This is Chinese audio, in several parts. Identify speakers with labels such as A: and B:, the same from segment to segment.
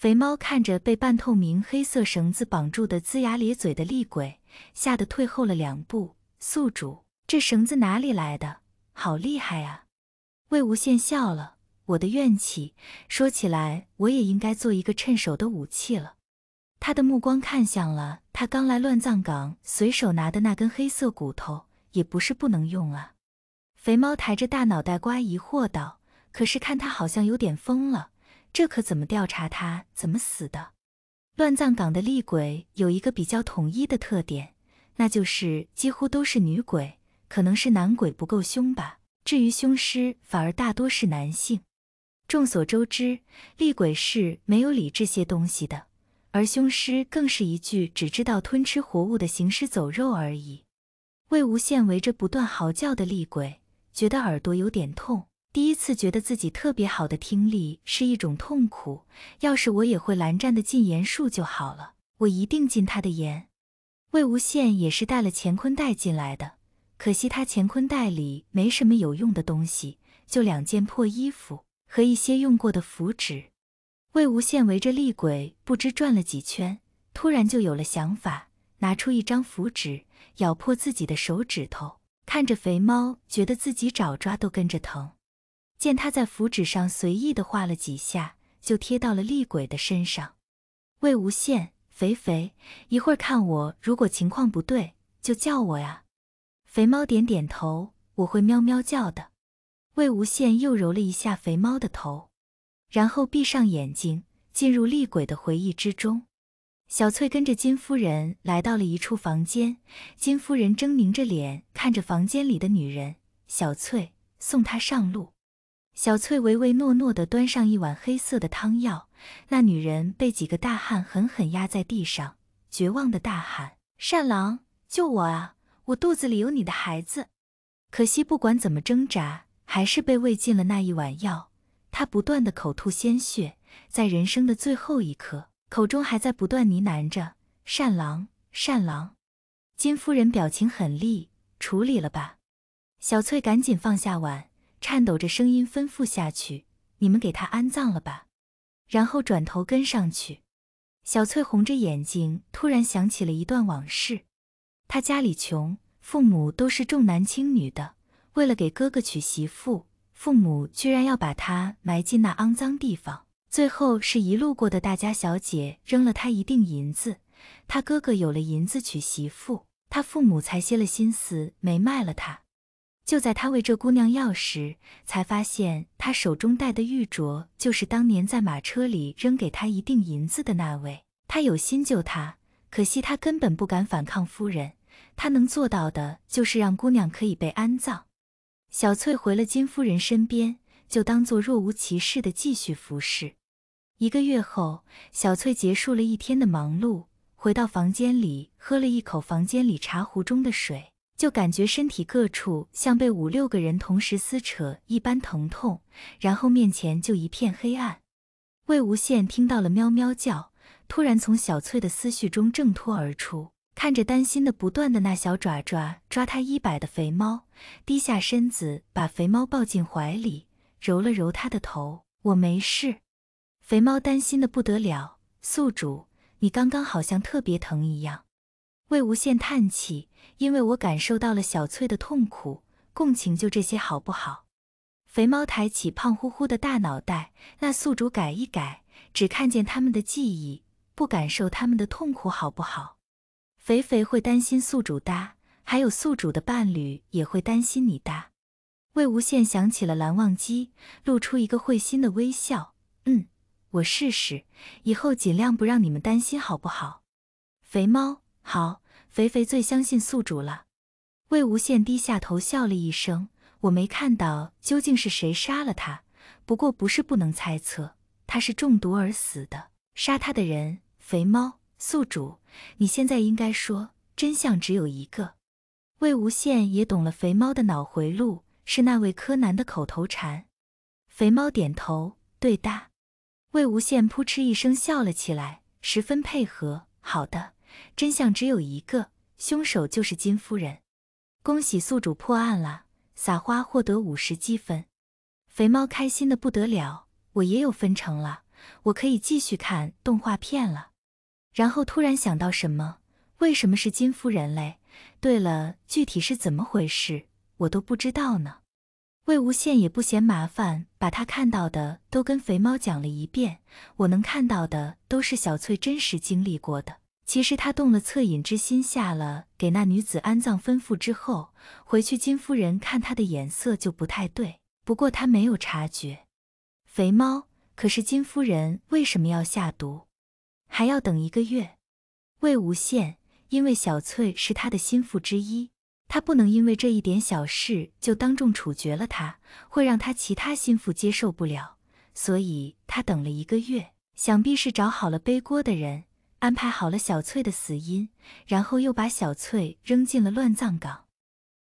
A: 肥猫看着被半透明黑色绳子绑住的龇牙咧嘴的厉鬼，吓得退后了两步。宿主，这绳子哪里来的？好厉害啊！魏无羡笑了，我的怨气。说起来，我也应该做一个趁手的武器了。他的目光看向了他刚来乱葬岗随手拿的那根黑色骨头，也不是不能用啊。肥猫抬着大脑袋瓜疑惑道：“可是看他好像有点疯了。”这可怎么调查他怎么死的？乱葬岗的厉鬼有一个比较统一的特点，那就是几乎都是女鬼，可能是男鬼不够凶吧。至于凶尸，反而大多是男性。众所周知，厉鬼是没有理智些东西的，而凶尸更是一具只知道吞吃活物的行尸走肉而已。魏无羡围着不断嚎叫的厉鬼，觉得耳朵有点痛。第一次觉得自己特别好的听力是一种痛苦。要是我也会蓝湛的禁言术就好了，我一定禁他的言。魏无羡也是带了乾坤袋进来的，可惜他乾坤袋里没什么有用的东西，就两件破衣服和一些用过的符纸。魏无羡围着厉鬼不知转了几圈，突然就有了想法，拿出一张符纸，咬破自己的手指头，看着肥猫，觉得自己爪抓都跟着疼。见他在符纸上随意的画了几下，就贴到了厉鬼的身上。魏无羡，肥肥，一会儿看我，如果情况不对，就叫我呀。肥猫点点头，我会喵喵叫的。魏无羡又揉了一下肥猫的头，然后闭上眼睛，进入厉鬼的回忆之中。小翠跟着金夫人来到了一处房间，金夫人狰狞着脸看着房间里的女人。小翠送她上路。小翠唯唯诺诺地端上一碗黑色的汤药，那女人被几个大汉狠狠压在地上，绝望地大喊：“善狼，救我啊！我肚子里有你的孩子！”可惜，不管怎么挣扎，还是被喂进了那一碗药。她不断地口吐鲜血，在人生的最后一刻，口中还在不断呢喃着：“善狼，善狼。”金夫人表情狠厉：“处理了吧。”小翠赶紧放下碗。颤抖着声音吩咐下去：“你们给他安葬了吧。”然后转头跟上去。小翠红着眼睛，突然想起了一段往事：她家里穷，父母都是重男轻女的。为了给哥哥娶媳妇，父母居然要把她埋进那肮脏地方。最后是一路过的大家小姐扔了她一锭银子，她哥哥有了银子娶媳妇，她父母才歇了心思，没卖了她。就在他为这姑娘药时，才发现他手中戴的玉镯就是当年在马车里扔给他一锭银子的那位。他有心救她，可惜他根本不敢反抗夫人。他能做到的就是让姑娘可以被安葬。小翠回了金夫人身边，就当做若无其事的继续服侍。一个月后，小翠结束了一天的忙碌，回到房间里，喝了一口房间里茶壶中的水。就感觉身体各处像被五六个人同时撕扯一般疼痛，然后面前就一片黑暗。魏无羡听到了喵喵叫，突然从小翠的思绪中挣脱而出，看着担心的不断的那小爪爪抓他衣摆的肥猫，低下身子把肥猫抱进怀里，揉了揉它的头：“我没事。”肥猫担心的不得了：“宿主，你刚刚好像特别疼一样。”魏无羡叹气，因为我感受到了小翠的痛苦，共情就这些，好不好？肥猫抬起胖乎乎的大脑袋，那宿主改一改，只看见他们的记忆，不感受他们的痛苦，好不好？肥肥会担心宿主哒，还有宿主的伴侣也会担心你哒。魏无羡想起了蓝忘机，露出一个会心的微笑。嗯，我试试，以后尽量不让你们担心，好不好？肥猫。好，肥肥最相信宿主了。魏无羡低下头笑了一声，我没看到究竟是谁杀了他，不过不是不能猜测，他是中毒而死的。杀他的人，肥猫宿主，你现在应该说真相只有一个。魏无羡也懂了，肥猫的脑回路是那位柯南的口头禅。肥猫点头，对答。魏无羡扑哧一声笑了起来，十分配合。好的。真相只有一个，凶手就是金夫人。恭喜宿主破案了，撒花获得五十积分。肥猫开心的不得了，我也有分成了，我可以继续看动画片了。然后突然想到什么，为什么是金夫人嘞？对了，具体是怎么回事，我都不知道呢。魏无羡也不嫌麻烦，把他看到的都跟肥猫讲了一遍。我能看到的都是小翠真实经历过的。其实他动了恻隐之心，下了给那女子安葬吩咐之后，回去金夫人看他的眼色就不太对。不过他没有察觉。肥猫，可是金夫人为什么要下毒？还要等一个月？魏无羡，因为小翠是他的心腹之一，他不能因为这一点小事就当众处决了他，会让他其他心腹接受不了，所以他等了一个月，想必是找好了背锅的人。安排好了小翠的死因，然后又把小翠扔进了乱葬岗。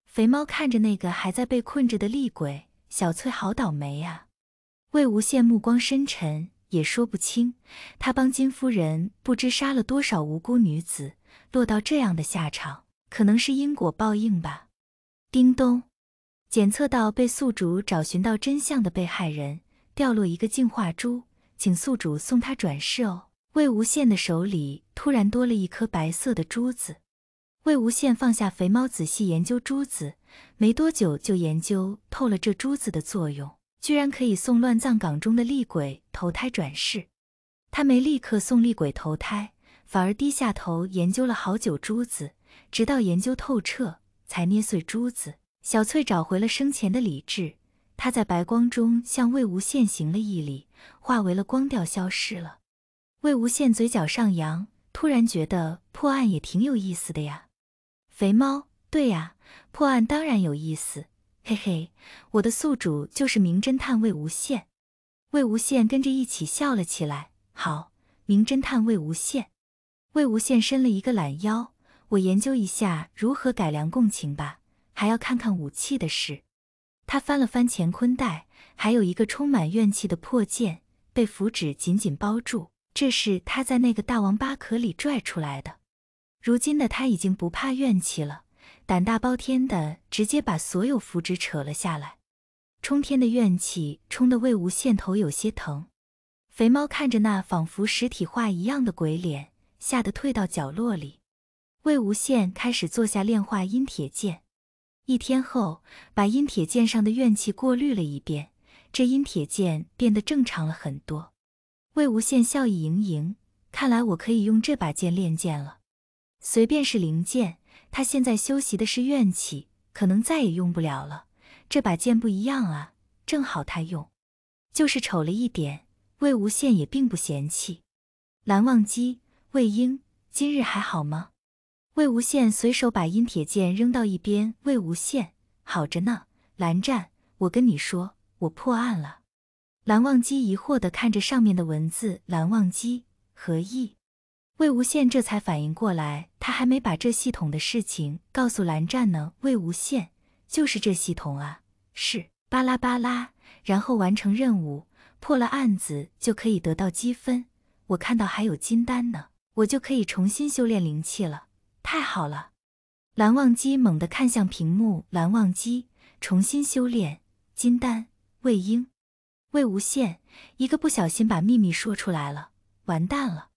A: 肥猫看着那个还在被困着的厉鬼小翠，好倒霉啊！魏无羡目光深沉，也说不清，他帮金夫人不知杀了多少无辜女子，落到这样的下场，可能是因果报应吧。叮咚，检测到被宿主找寻到真相的被害人，掉落一个净化珠，请宿主送他转世哦。魏无羡的手里突然多了一颗白色的珠子，魏无羡放下肥猫，仔细研究珠子，没多久就研究透了这珠子的作用，居然可以送乱葬岗中的厉鬼投胎转世。他没立刻送厉鬼投胎，反而低下头研究了好久珠子，直到研究透彻，才捏碎珠子。小翠找回了生前的理智，她在白光中向魏无羡行了一礼，化为了光掉消失了。魏无羡嘴角上扬，突然觉得破案也挺有意思的呀。肥猫，对呀，破案当然有意思，嘿嘿，我的宿主就是名侦探魏无羡。魏无羡跟着一起笑了起来。好，名侦探魏无羡。魏无羡伸了一个懒腰，我研究一下如何改良共情吧，还要看看武器的事。他翻了翻乾坤袋，还有一个充满怨气的破剑，被符纸紧紧包住。这是他在那个大王八壳里拽出来的。如今的他已经不怕怨气了，胆大包天的直接把所有符纸扯了下来。冲天的怨气冲得魏无羡头有些疼。肥猫看着那仿佛实体化一样的鬼脸，吓得退到角落里。魏无羡开始坐下炼化阴铁剑。一天后，把阴铁剑上的怨气过滤了一遍，这阴铁剑变得正常了很多。魏无羡笑意盈盈，看来我可以用这把剑练剑了。随便是灵剑，他现在修习的是怨气，可能再也用不了了。这把剑不一样啊，正好他用。就是丑了一点，魏无羡也并不嫌弃。蓝忘机、魏婴，今日还好吗？魏无羡随手把阴铁剑扔到一边。魏无羡，好着呢。蓝湛，我跟你说，我破案了。蓝忘机疑惑的看着上面的文字，蓝忘机何意？魏无羡这才反应过来，他还没把这系统的事情告诉蓝湛呢。魏无羡就是这系统啊，是巴拉巴拉，然后完成任务，破了案子就可以得到积分。我看到还有金丹呢，我就可以重新修炼灵气了，太好了！蓝忘机猛地看向屏幕，蓝忘机重新修炼金丹，魏婴。魏无羡一个不小心把秘密说出来了，完蛋了。